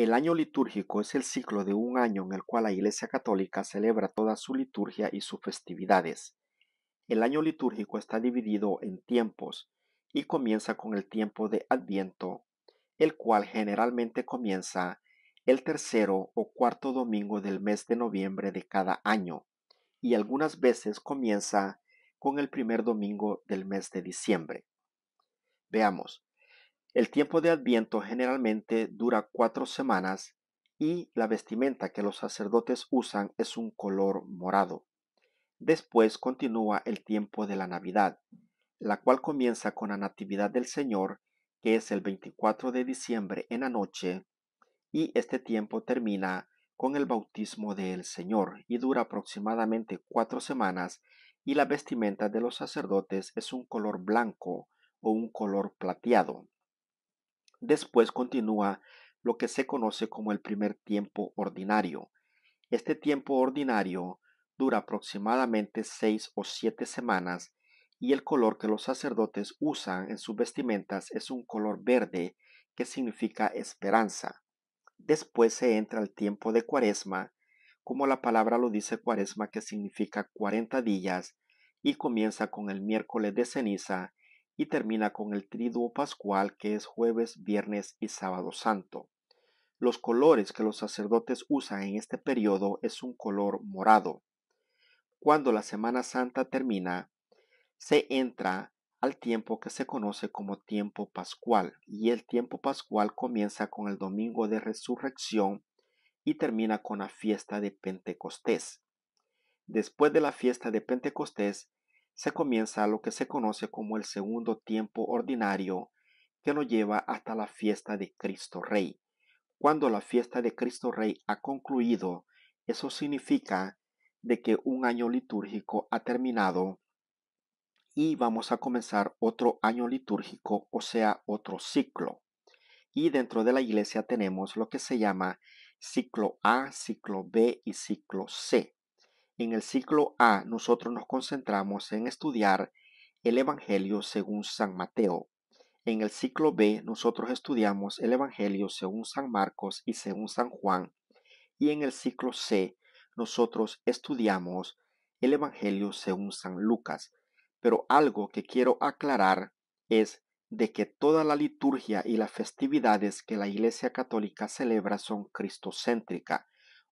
El año litúrgico es el ciclo de un año en el cual la Iglesia Católica celebra toda su liturgia y sus festividades. El año litúrgico está dividido en tiempos y comienza con el tiempo de Adviento, el cual generalmente comienza el tercero o cuarto domingo del mes de noviembre de cada año y algunas veces comienza con el primer domingo del mes de diciembre. Veamos, el tiempo de Adviento generalmente dura cuatro semanas y la vestimenta que los sacerdotes usan es un color morado. Después continúa el tiempo de la Navidad, la cual comienza con la Natividad del Señor, que es el 24 de diciembre en la noche, y este tiempo termina con el bautismo del Señor y dura aproximadamente cuatro semanas y la vestimenta de los sacerdotes es un color blanco o un color plateado. Después continúa lo que se conoce como el primer tiempo ordinario. Este tiempo ordinario dura aproximadamente seis o siete semanas y el color que los sacerdotes usan en sus vestimentas es un color verde que significa esperanza. Después se entra el tiempo de cuaresma, como la palabra lo dice cuaresma que significa 40 días, y comienza con el miércoles de ceniza y termina con el triduo pascual que es jueves, viernes y sábado santo. Los colores que los sacerdotes usan en este periodo es un color morado. Cuando la Semana Santa termina, se entra al tiempo que se conoce como tiempo pascual, y el tiempo pascual comienza con el domingo de resurrección y termina con la fiesta de Pentecostés. Después de la fiesta de Pentecostés se comienza lo que se conoce como el segundo tiempo ordinario, que nos lleva hasta la fiesta de Cristo Rey. Cuando la fiesta de Cristo Rey ha concluido, eso significa de que un año litúrgico ha terminado y vamos a comenzar otro año litúrgico, o sea, otro ciclo. Y dentro de la iglesia tenemos lo que se llama ciclo A, ciclo B y ciclo C. En el ciclo A nosotros nos concentramos en estudiar el Evangelio según San Mateo. En el ciclo B nosotros estudiamos el Evangelio según San Marcos y según San Juan. Y en el ciclo C nosotros estudiamos el Evangelio según San Lucas. Pero algo que quiero aclarar es de que toda la liturgia y las festividades que la Iglesia Católica celebra son cristocéntrica,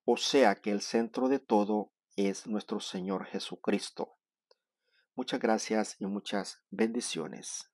o sea que el centro de todo es nuestro Señor Jesucristo. Muchas gracias y muchas bendiciones.